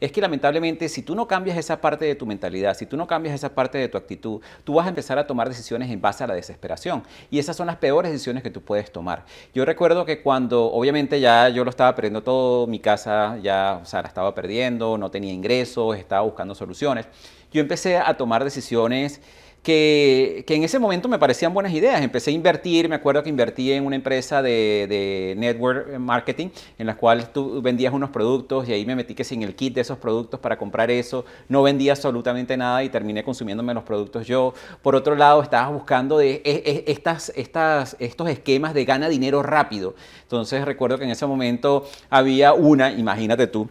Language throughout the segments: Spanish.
Es que lamentablemente si tú no cambias esa parte de tu mentalidad, si tú no cambias esa parte de tu actitud, tú vas a empezar a tomar decisiones en base a la desesperación. Y esas son las peores decisiones que tú puedes tomar. Yo recuerdo que cuando obviamente ya yo lo estaba perdiendo todo, mi casa ya, o sea, la estaba perdiendo, no tenía ingresos, estaba buscando soluciones, yo empecé a tomar decisiones que, en ese momento me parecían buenas ideas. Empecé a invertir, me acuerdo que invertí en una empresa de, network eh, marketing, en la cual tú vendías unos productos y ahí me metí que sin el kit de esos productos para comprar eso, no vendía absolutamente nada y terminé consumiéndome los productos yo. Por otro lado, estaba buscando de, e, e, estas, estas, estos esquemas de gana dinero rápido. Entonces recuerdo que en ese momento había una, imagínate tú,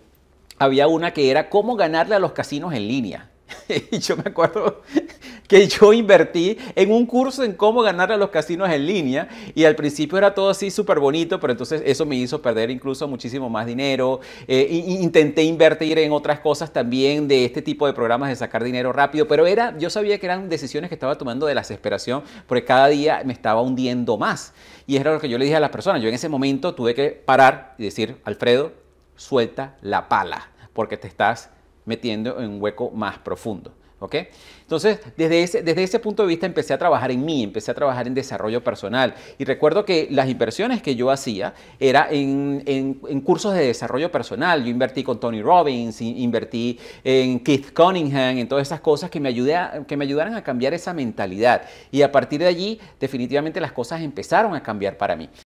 había una que era cómo ganarle a los casinos en línea. Y yo me acuerdo que yo invertí en un curso en cómo ganar a los casinos en línea y al principio era todo así súper bonito, pero entonces eso me hizo perder incluso muchísimo más dinero. Eh, intenté invertir en otras cosas también de este tipo de programas de sacar dinero rápido, pero era, yo sabía que eran decisiones que estaba tomando de la desesperación porque cada día me estaba hundiendo más. Y era lo que yo le dije a las personas. Yo en ese momento tuve que parar y decir, Alfredo, suelta la pala porque te estás metiendo en un hueco más profundo. Entonces, desde ese, desde ese punto de vista empecé a trabajar en mí, empecé a trabajar en desarrollo personal. Y recuerdo que las inversiones que yo hacía era en, en, cursos de desarrollo personal. Yo invertí con Tony Robbins, invertí en Keith Cunningham, en todas esas cosas que me, ayudé que me ayudaran a cambiar esa mentalidad. Y a partir de allí, definitivamente las cosas empezaron a cambiar para mí.